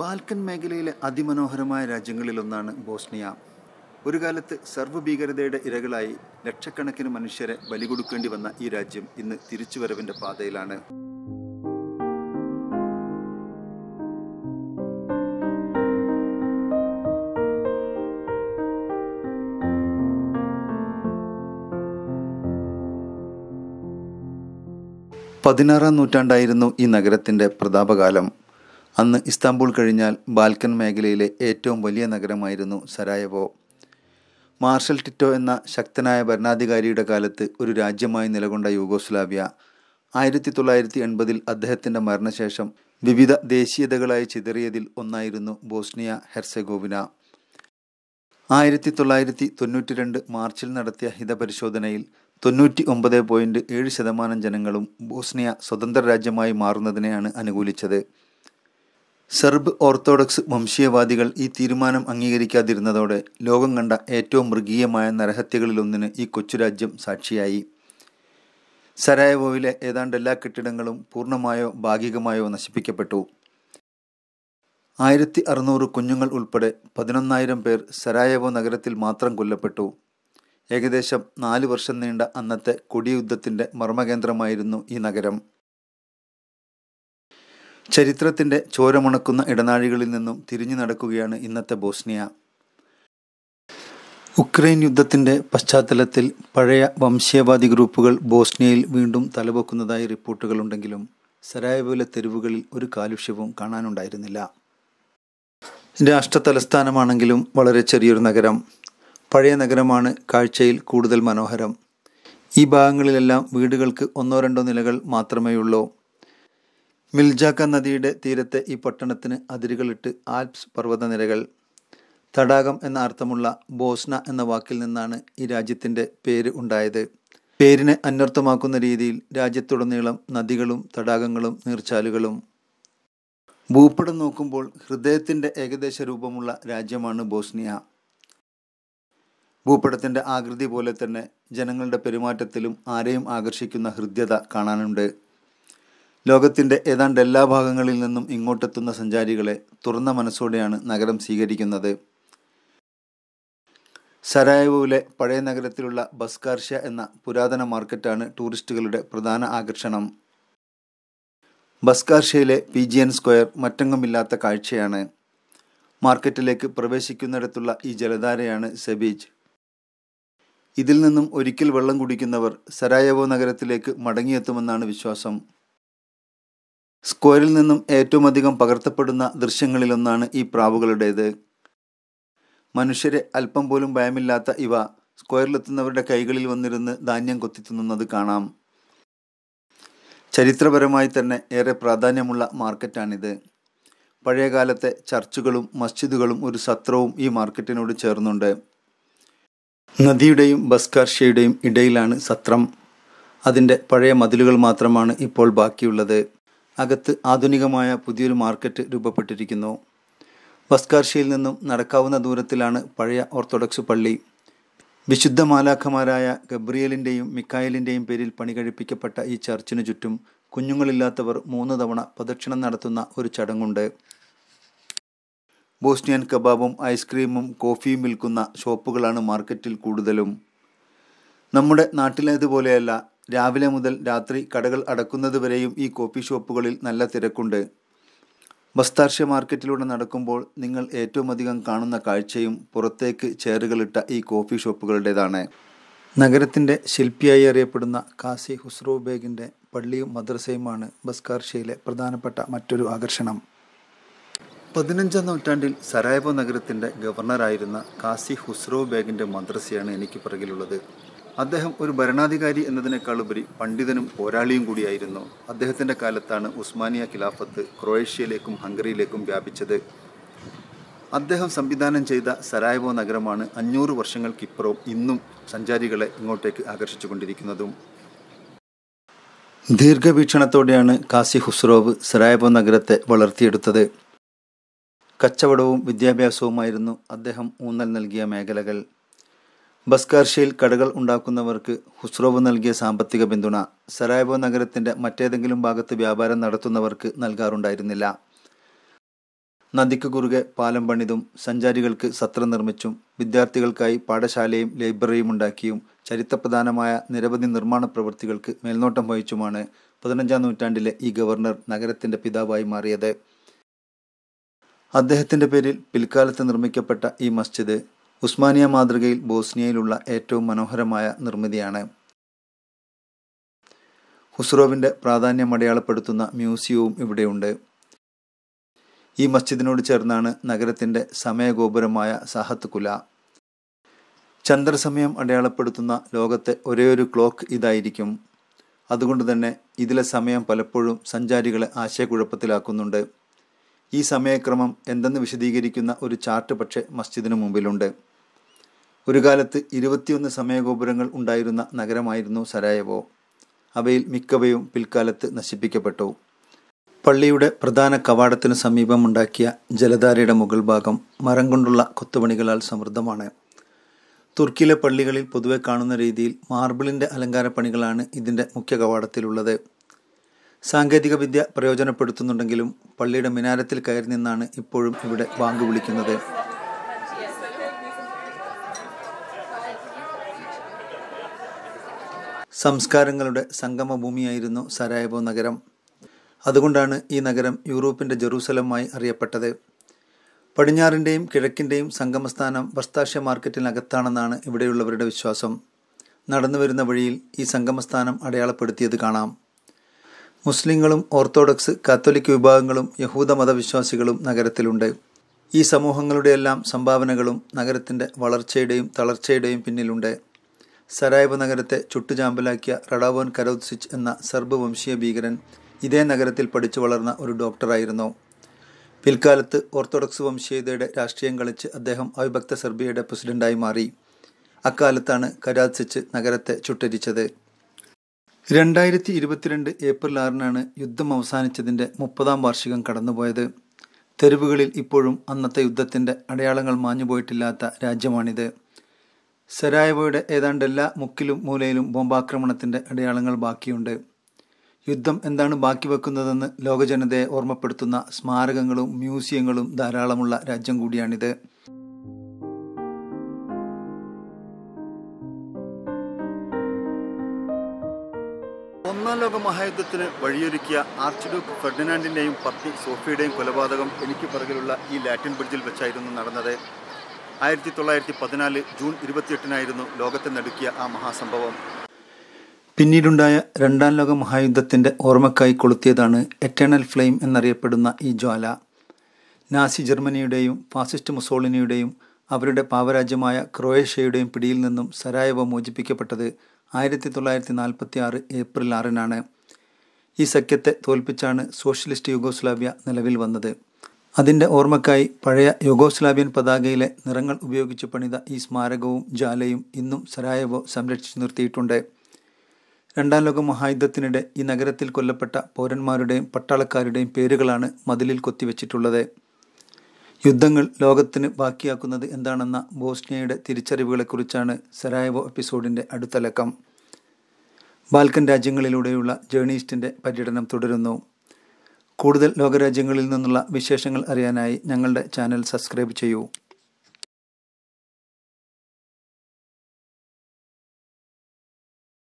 Balkan മേഖലയിലെ അതിമനോഹരമായ രാജ്യങ്ങളിലൊന്നാണ് ബോസ്നിയ ഒരു കാലത്ത് സർവ്വഭീകരതയുടെ ഇരകളായി ലക്ഷക്കണക്കിന് മനുഷ്യരെ ബലികൊടുക്കേണ്ടി വന്ന ഈ രാജ്യം ഇന്ന് തിരിച്ചുവരവിൻ്റെ പാതയിലാണ് പതിനാറാം നൂറ്റാണ്ടായിരുന്നു ഈ നഗരത്തിൻ്റെ പ്രതാപകാലം അന്ന് ഇസ്താംബൂൾ കഴിഞ്ഞാൽ ബാൽക്കൻ മേഖലയിലെ ഏറ്റവും വലിയ നഗരമായിരുന്നു സരായവോ മാർഷൽ ടിറ്റോ എന്ന ശക്തനായ ഭരണാധികാരിയുടെ കാലത്ത് ഒരു രാജ്യമായി നിലകൊണ്ട യൂഗോസ്ലാവിയ ആയിരത്തി തൊള്ളായിരത്തി എൺപതിൽ അദ്ദേഹത്തിൻ്റെ മരണശേഷം വിവിധ ദേശീയതകളായി ചിതറിയതിൽ ഒന്നായിരുന്നു ബോസ്നിയ ഹെർസെഗോവിന ആയിരത്തി തൊള്ളായിരത്തി തൊണ്ണൂറ്റി രണ്ട് മാർച്ചിൽ നടത്തിയ ഹിതപരിശോധനയിൽ തൊണ്ണൂറ്റി ഒമ്പത് പോയിൻറ്റ് ഏഴ് ശതമാനം ജനങ്ങളും ബോസ്നിയ സ്വതന്ത്ര രാജ്യമായി മാറുന്നതിനെയാണ് അനുകൂലിച്ചത് സെർബ് ഓർത്തഡോക്സ് വംശീയവാദികൾ ഈ തീരുമാനം അംഗീകരിക്കാതിരുന്നതോടെ ലോകം കണ്ട ഏറ്റവും മൃഗീയമായ നരഹത്യകളിലൊന്നിന് ഈ കൊച്ചുരാജ്യം സാക്ഷിയായി സരായവോയിലെ ഏതാണ്ട് എല്ലാ കെട്ടിടങ്ങളും പൂർണ്ണമായോ ഭാഗികമായോ നശിപ്പിക്കപ്പെട്ടു ആയിരത്തി അറുന്നൂറ് കുഞ്ഞുങ്ങൾ ഉൾപ്പെടെ പതിനൊന്നായിരം പേർ സരായവോ നഗരത്തിൽ മാത്രം കൊല്ലപ്പെട്ടു ഏകദേശം നാല് വർഷം നീണ്ട അന്നത്തെ കൊടിയുദ്ധത്തിൻ്റെ മർമ്മകേന്ദ്രമായിരുന്നു ഈ നഗരം ചരിത്രത്തിൻ്റെ ചോരമുണക്കുന്ന ഇടനാഴികളിൽ നിന്നും തിരിഞ്ഞു നടക്കുകയാണ് ഇന്നത്തെ ബോസ്നിയ ഉക്രൈൻ യുദ്ധത്തിൻ്റെ പശ്ചാത്തലത്തിൽ പഴയ വംശീയവാദി ഗ്രൂപ്പുകൾ ബോസ്നിയയിൽ വീണ്ടും തലപൊക്കുന്നതായി റിപ്പോർട്ടുകളുണ്ടെങ്കിലും സരായവിലെ തെരുവുകളിൽ ഒരു കാലുഷ്യവും കാണാനുണ്ടായിരുന്നില്ല രാഷ്ട്ര തലസ്ഥാനമാണെങ്കിലും വളരെ ചെറിയൊരു നഗരം പഴയ നഗരമാണ് കാഴ്ചയിൽ കൂടുതൽ മനോഹരം ഈ ഭാഗങ്ങളിലെല്ലാം വീടുകൾക്ക് ഒന്നോ രണ്ടോ നിലകൾ മാത്രമേ ഉള്ളൂ മിൽജാക്ക നദിയുടെ തീരത്തെ ഈ പട്ടണത്തിന് അതിരുകളിട്ട് ആൽപ്സ് പർവ്വതനിരകൾ തടാകം എന്ന അർത്ഥമുള്ള ബോസ്ന എന്ന വാക്കിൽ നിന്നാണ് ഈ രാജ്യത്തിൻ്റെ പേര് ഉണ്ടായത് പേരിനെ അന്വർത്ഥമാക്കുന്ന രീതിയിൽ രാജ്യത്തുടനീളം നദികളും തടാകങ്ങളും നീർച്ചാലുകളും ഭൂപടം നോക്കുമ്പോൾ ഹൃദയത്തിൻ്റെ ഏകദേശ രൂപമുള്ള രാജ്യമാണ് ബോസ്നിയ ഭൂപ്പടത്തിൻ്റെ ആകൃതി പോലെ തന്നെ ജനങ്ങളുടെ പെരുമാറ്റത്തിലും ആരെയും ആകർഷിക്കുന്ന ഹൃദ്യത കാണാനുണ്ട് ലോകത്തിൻ്റെ ഏതാണ്ട് എല്ലാ ഭാഗങ്ങളിൽ നിന്നും ഇങ്ങോട്ടെത്തുന്ന സഞ്ചാരികളെ തുറന്ന മനസ്സോടെയാണ് നഗരം സ്വീകരിക്കുന്നത് സരായവുവിലെ പഴയ നഗരത്തിലുള്ള ബസ്കാർഷ്യ എന്ന പുരാതന മാർക്കറ്റാണ് ടൂറിസ്റ്റുകളുടെ പ്രധാന ആകർഷണം ബസ്കാർഷ്യയിലെ പി ജി എൻ സ്ക്വയർ മറ്റങ്ങുമില്ലാത്ത കാഴ്ചയാണ് മാർക്കറ്റിലേക്ക് പ്രവേശിക്കുന്നിടത്തുള്ള ഈ ജലധാരയാണ് സെബീച്ച് ഇതിൽ നിന്നും ഒരിക്കൽ വെള്ളം കുടിക്കുന്നവർ സരായവോ നഗരത്തിലേക്ക് മടങ്ങിയെത്തുമെന്നാണ് വിശ്വാസം സ്ക്വയറിൽ നിന്നും ഏറ്റവും അധികം പകർത്തപ്പെടുന്ന ദൃശ്യങ്ങളിലൊന്നാണ് ഈ പ്രാവുകളുടേത് മനുഷ്യരെ അല്പം പോലും ഭയമില്ലാത്ത ഇവ സ്ക്വയറിലെത്തുന്നവരുടെ കൈകളിൽ വന്നിരുന്ന് ധാന്യം കൊത്തിത്തുന്നത് കാണാം ചരിത്രപരമായി തന്നെ ഏറെ പ്രാധാന്യമുള്ള മാർക്കറ്റാണിത് പഴയകാലത്തെ ചർച്ചുകളും മസ്ജിദുകളും ഒരു സത്രവും ഈ മാർക്കറ്റിനോട് ചേർന്നുണ്ട് നദിയുടെയും ബസ്കാർഷ്യയുടെയും ഇടയിലാണ് സത്രം അതിൻ്റെ പഴയ മതിലുകൾ മാത്രമാണ് ഇപ്പോൾ ബാക്കിയുള്ളത് അകത്ത് ആധുനികമായ പുതിയൊരു മാർക്കറ്റ് രൂപപ്പെട്ടിരിക്കുന്നു ബസ്കാർഷിയിൽ നിന്നും നടക്കാവുന്ന ദൂരത്തിലാണ് പഴയ ഓർത്തഡോക്സ് പള്ളി വിശുദ്ധ മാലാഖമാരായ ഗബ്രിയലിൻ്റെയും മിക്കായലിൻ്റെയും പേരിൽ പണി കഴിപ്പിക്കപ്പെട്ട ഈ ചർച്ചിനു ചുറ്റും കുഞ്ഞുങ്ങളില്ലാത്തവർ മൂന്ന് തവണ പ്രദക്ഷിണം നടത്തുന്ന ഒരു ചടങ്ങുണ്ട് ബോസ്നിയൻ കബാബും ഐസ്ക്രീമും കോഫിയും വിൽക്കുന്ന ഷോപ്പുകളാണ് മാർക്കറ്റിൽ കൂടുതലും നമ്മുടെ നാട്ടിലേതുപോലെയല്ല രാവിലെ മുതൽ രാത്രി കടകൾ അടക്കുന്നതുവരെയും ഈ കോപ്പി ഷോപ്പുകളിൽ നല്ല തിരക്കുണ്ട് ബസ്താർഷ്യ മാർക്കറ്റിലൂടെ നടക്കുമ്പോൾ നിങ്ങൾ ഏറ്റവും അധികം കാണുന്ന കാഴ്ചയും പുറത്തേക്ക് ചേറുകളിട്ട ഈ കോഫി ഷോപ്പുകളുടേതാണ് നഗരത്തിൻ്റെ ശില്പിയായി അറിയപ്പെടുന്ന കാസി ഹുസ്രോ ബേഗിൻ്റെ പള്ളിയും മദ്രസയുമാണ് ബസ്കാർഷ്യയിലെ പ്രധാനപ്പെട്ട മറ്റൊരു ആകർഷണം പതിനഞ്ചാം നൂറ്റാണ്ടിൽ സരായവോ നഗരത്തിൻ്റെ ഗവർണറായിരുന്ന കാസി ഹുസ്രോ ബേഗിൻ്റെ മദ്രസയാണ് എനിക്ക് പിറകിലുള്ളത് അദ്ദേഹം ഒരു ഭരണാധികാരി എന്നതിനേക്കാൾ ഉപരി പണ്ഡിതനും പോരാളിയും കൂടിയായിരുന്നു അദ്ദേഹത്തിൻ്റെ കാലത്താണ് ഉസ്മാനിയ ഖിലാഫത്ത് ക്രൊയേഷ്യയിലേക്കും ഹംഗറിയിലേക്കും വ്യാപിച്ചത് അദ്ദേഹം സംവിധാനം ചെയ്ത സരായവോ നഗരമാണ് അഞ്ഞൂറ് വർഷങ്ങൾക്കിപ്പുറവും ഇന്നും സഞ്ചാരികളെ ഇങ്ങോട്ടേക്ക് ആകർഷിച്ചുകൊണ്ടിരിക്കുന്നതും ദീർഘവീക്ഷണത്തോടെയാണ് കാസി ഹുസ്രോവ് സരായവോ നഗരത്തെ വളർത്തിയെടുത്തത് കച്ചവടവും വിദ്യാഭ്യാസവുമായിരുന്നു അദ്ദേഹം ഊന്നൽ നൽകിയ മേഖലകൾ ബസ്കാർഷയിൽ കടകൾ ഉണ്ടാക്കുന്നവർക്ക് ഹുസ്രോവ് നൽകിയ സാമ്പത്തിക പിന്തുണ സരായവോ നഗരത്തിന്റെ മറ്റേതെങ്കിലും ഭാഗത്ത് വ്യാപാരം നടത്തുന്നവർക്ക് നൽകാറുണ്ടായിരുന്നില്ല നദിക്ക് കുറുകെ പാലം പണിതും സഞ്ചാരികൾക്ക് സത്രം നിർമ്മിച്ചും വിദ്യാർത്ഥികൾക്കായി പാഠശാലയും ലൈബ്രറിയും ഉണ്ടാക്കിയും ചരിത്രപ്രധാനമായ നിരവധി നിർമ്മാണ പ്രവൃത്തികൾക്ക് മേൽനോട്ടം വഹിച്ചുമാണ് പതിനഞ്ചാം നൂറ്റാണ്ടിലെ ഈ ഗവർണർ നഗരത്തിന്റെ പിതാവായി മാറിയത് അദ്ദേഹത്തിന്റെ പേരിൽ പിൽക്കാലത്ത് നിർമ്മിക്കപ്പെട്ട ഈ മസ്ജിദ് ഉസ്മാനിയ മാതൃകയിൽ ബോസ്നിയയിലുള്ള ഏറ്റവും മനോഹരമായ നിർമ്മിതിയാണ് ഹുസ്രോവിൻ്റെ പ്രാധാന്യം അടയാളപ്പെടുത്തുന്ന മ്യൂസിയവും ഇവിടെയുണ്ട് ഈ മസ്ജിദിനോട് ചേർന്നാണ് നഗരത്തിൻ്റെ സമയഗോപുരമായ സഹത്ത് കുല ചന്ദ്രസമയം അടയാളപ്പെടുത്തുന്ന ലോകത്തെ ഒരേയൊരു ക്ലോക്ക് ഇതായിരിക്കും അതുകൊണ്ട് തന്നെ ഇതിലെ സമയം പലപ്പോഴും സഞ്ചാരികളെ ആശയക്കുഴപ്പത്തിലാക്കുന്നുണ്ട് ഈ സമയക്രമം എന്തെന്ന് വിശദീകരിക്കുന്ന ഒരു ചാർട്ട് പക്ഷേ മസ്ജിദിന് മുമ്പിലുണ്ട് ഒരു കാലത്ത് ഇരുപത്തിയൊന്ന് സമയഗോപുരങ്ങൾ ഉണ്ടായിരുന്ന നഗരമായിരുന്നു സരായവോ അവയിൽ മിക്കവയും പിൽക്കാലത്ത് നശിപ്പിക്കപ്പെട്ടു പള്ളിയുടെ പ്രധാന കവാടത്തിന് സമീപമുണ്ടാക്കിയ ജലധാരയുടെ മുകൾ ഭാഗം മരം കൊണ്ടുള്ള കൊത്തുപണികളാൽ സമൃദ്ധമാണ് തുർക്കിയിലെ പള്ളികളിൽ പൊതുവെ കാണുന്ന രീതിയിൽ മാർബിളിൻ്റെ അലങ്കാരപ്പണികളാണ് ഇതിൻ്റെ മുഖ്യ കവാടത്തിലുള്ളത് സാങ്കേതികവിദ്യ പ്രയോജനപ്പെടുത്തുന്നുണ്ടെങ്കിലും പള്ളിയുടെ മിനാരത്തിൽ കയറി നിന്നാണ് ഇപ്പോഴും ഇവിടെ ബാങ്ക് വിളിക്കുന്നത് സംസ്കാരങ്ങളുടെ സംഗമഭൂമിയായിരുന്നു സരായവോ നഗരം അതുകൊണ്ടാണ് ഈ നഗരം യൂറോപ്പിൻ്റെ ജെറൂസലമായി അറിയപ്പെട്ടത് പടിഞ്ഞാറിൻ്റെയും കിഴക്കിൻ്റെയും സംഗമസ്ഥാനം വസ്താഷ്യ മാർക്കറ്റിനകത്താണെന്നാണ് ഇവിടെയുള്ളവരുടെ വിശ്വാസം നടന്നു വരുന്ന വഴിയിൽ ഈ സംഗമസ്ഥാനം അടയാളപ്പെടുത്തിയത് കാണാം മുസ്ലിങ്ങളും ഓർത്തഡോക്സ് കാത്തോലിക് വിഭാഗങ്ങളും യഹൂദ മതവിശ്വാസികളും നഗരത്തിലുണ്ട് ഈ സമൂഹങ്ങളുടെയെല്ലാം സംഭാവനകളും നഗരത്തിൻ്റെ വളർച്ചയുടെയും തളർച്ചയുടെയും പിന്നിലുണ്ട് സരായബ് നഗരത്തെ ചുട്ടുചാമ്പലാക്കിയ റഡാവോൻ കരോത്സിച്ച് എന്ന സർബ് വംശീയ ഭീകരൻ ഇതേ നഗരത്തിൽ പഠിച്ചു വളർന്ന ഒരു ഡോക്ടറായിരുന്നു പിൽക്കാലത്ത് ഓർത്തഡോക്സ് വംശീയതയുടെ രാഷ്ട്രീയം കളിച്ച് അദ്ദേഹം അവിഭക്ത സെർബിയയുടെ പ്രസിഡന്റായി മാറി അക്കാലത്താണ് കരാത്സിച്ച് നഗരത്തെ ചുട്ടരിച്ചത് രണ്ടായിരത്തി ഇരുപത്തിരണ്ട് ഏപ്രിൽ ആറിനാണ് യുദ്ധം അവസാനിച്ചതിൻ്റെ മുപ്പതാം വാർഷികം കടന്നുപോയത് തെരുവുകളിൽ ഇപ്പോഴും അന്നത്തെ യുദ്ധത്തിൻ്റെ അടയാളങ്ങൾ മാഞ്ഞുപോയിട്ടില്ലാത്ത രാജ്യമാണിത് സരായവോയുടെ ഏതാണ്ട് എല്ലാ മുക്കിലും മൂലയിലും ബോംബാക്രമണത്തിൻ്റെ അടയാളങ്ങൾ ബാക്കിയുണ്ട് യുദ്ധം എന്താണ് ബാക്കി വെക്കുന്നതെന്ന് ലോകജനതയെ ഓർമ്മപ്പെടുത്തുന്ന സ്മാരകങ്ങളും മ്യൂസിയങ്ങളും ധാരാളമുള്ള രാജ്യം കൂടിയാണിത് ഒന്നാം ലോക മഹായുദ്ധത്തിന് വഴിയൊരുക്കിയ ആർച്ച് ഡ്യൂക്ക് ഫെർഡിനാൻഡിൻ്റെയും പത്നി സോഫിയുടെയും കൊലപാതകം എനിക്ക് പിറകിലുള്ള ഈ ലാറ്റിൻ ബ്രിഡ്ജിൽ വെച്ചായിരുന്നു നടന്നത് ആയിരത്തി തൊള്ളായിരത്തി പതിനാല് ജൂൺ ഇരുപത്തിയെട്ടിനായിരുന്നു ലോകത്തെ നടുക്കിയ ആ മഹാസംഭവം പിന്നീടുണ്ടായ രണ്ടാം ലോക മഹായുദ്ധത്തിൻ്റെ ഓർമ്മക്കായി കൊളുത്തിയതാണ് എറ്റേണൽ ഫ്ലെയിം എന്നറിയപ്പെടുന്ന ഈ ജ്വാല നാസി ജർമ്മനിയുടെയും ഫാസിസ്റ്റ് മുസോളിനിയുടെയും അവരുടെ പാവരാജ്യമായ ക്രൊയേഷ്യയുടെയും പിടിയിൽ നിന്നും സരായവ മോചിപ്പിക്കപ്പെട്ടത് ആയിരത്തി തൊള്ളായിരത്തി നാൽപ്പത്തി ആറ് ഏപ്രിൽ ആറിനാണ് ഈ സഖ്യത്തെ തോൽപ്പിച്ചാണ് സോഷ്യലിസ്റ്റ് യുഗോസ്ലാവ്യ നിലവിൽ വന്നത് അതിൻ്റെ ഓർമ്മയ്ക്കായി പഴയ യുഗോസ്ലാവിയൻ പതാകയിലെ നിറങ്ങൾ ഉപയോഗിച്ച് പണിത ഈ സ്മാരകവും ജാലയും ഇന്നും സരായവോ സംരക്ഷിച്ചു നിർത്തിയിട്ടുണ്ട് രണ്ടാം ലോക മഹായുദ്ധത്തിനിടെ ഈ നഗരത്തിൽ കൊല്ലപ്പെട്ട പൗരന്മാരുടെയും പട്ടാളക്കാരുടെയും പേരുകളാണ് മതിലിൽ കൊത്തിവെച്ചിട്ടുള്ളത് യുദ്ധങ്ങൾ ലോകത്തിന് ബാക്കിയാക്കുന്നത് എന്താണെന്ന ബോസ്നിയയുടെ തിരിച്ചറിവുകളെക്കുറിച്ചാണ് സരായവോ എപ്പിസോഡിൻ്റെ അടുത്ത ലക്കം ബാൽക്കൻ രാജ്യങ്ങളിലൂടെയുള്ള ജേണീസ്റ്റിൻ്റെ പര്യടനം തുടരുന്നു കൂടുതൽ ലോകരാജ്യങ്ങളിൽ നിന്നുള്ള വിശേഷങ്ങൾ അറിയാനായി ഞങ്ങളുടെ ചാനൽ സബ്സ്ക്രൈബ് ചെയ്യൂ